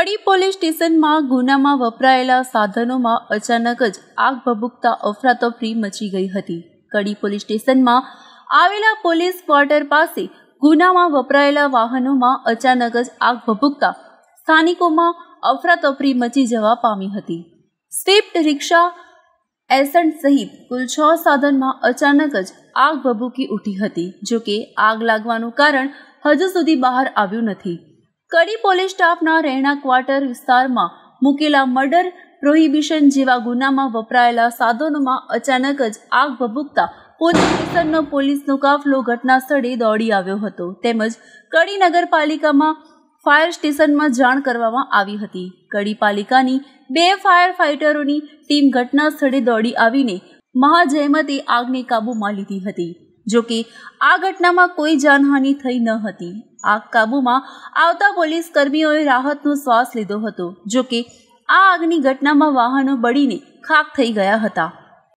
કડી police સ્ટેશનમાં ગુનામાં વપરાયેલા સાધનોમાં અચાનક જ આગ ભભૂકતા અફરાતફરી મચી ગઈ હતી કડી પોલીસ સ્ટેશનમાં આવેલા પોલીસ ક્વાર્ટર પાસે ગુનામાં વપરાયેલા વાહનોમાં અચાનક જ આગ ભભૂકતા સ્થાનિકોમાં અફરાતફરી મચી જવા પામી હતી સ્વિફ્ટ રિક્ષા એસન્ટ સહિત કુલ છ સાધનમાં અચાનક જ આગ ભભૂકી ઉઠી હતી જોકે આગ લાગવાનું કારણ હજુ સુધી બહાર આવ્યું નથી કડી પોલીસ સ્ટાફના રહેણા ક્વાર્ટર વિસ્તારમાં મૂકેલા મર્ડર પ્રોહિબિશન જેવા ગુનામાં વપરાયેલા સાધનોમાં અચાનક જ આગ ભભૂકતા પોલીસ પોલીસનો કાફલો ઘટના સ્થળે દોડી આવ્યો હતો તેમજ કડી નગરપાલિકામાં ફાયર સ્ટેશનમાં જાણ કરવામાં આવી હતી કડી પાલિકાની બે ફાયર ફાઇટરોની ટીમ ઘટના સ્થળે દોડી આવીને મહાજહેમતે આગને કાબૂમાં લીધી હતી જોકે આ ઘટનામાં કોઈ જાનહાનિ થઈ ન હતી આગ કાબૂમાં આવતા પોલીસ કર્મીઓએ રાહતનો શ્વાસ લીધો હતો જોકે આ આગની ઘટનામાં વાહનો બળીને ખાક થઈ ગયા હતા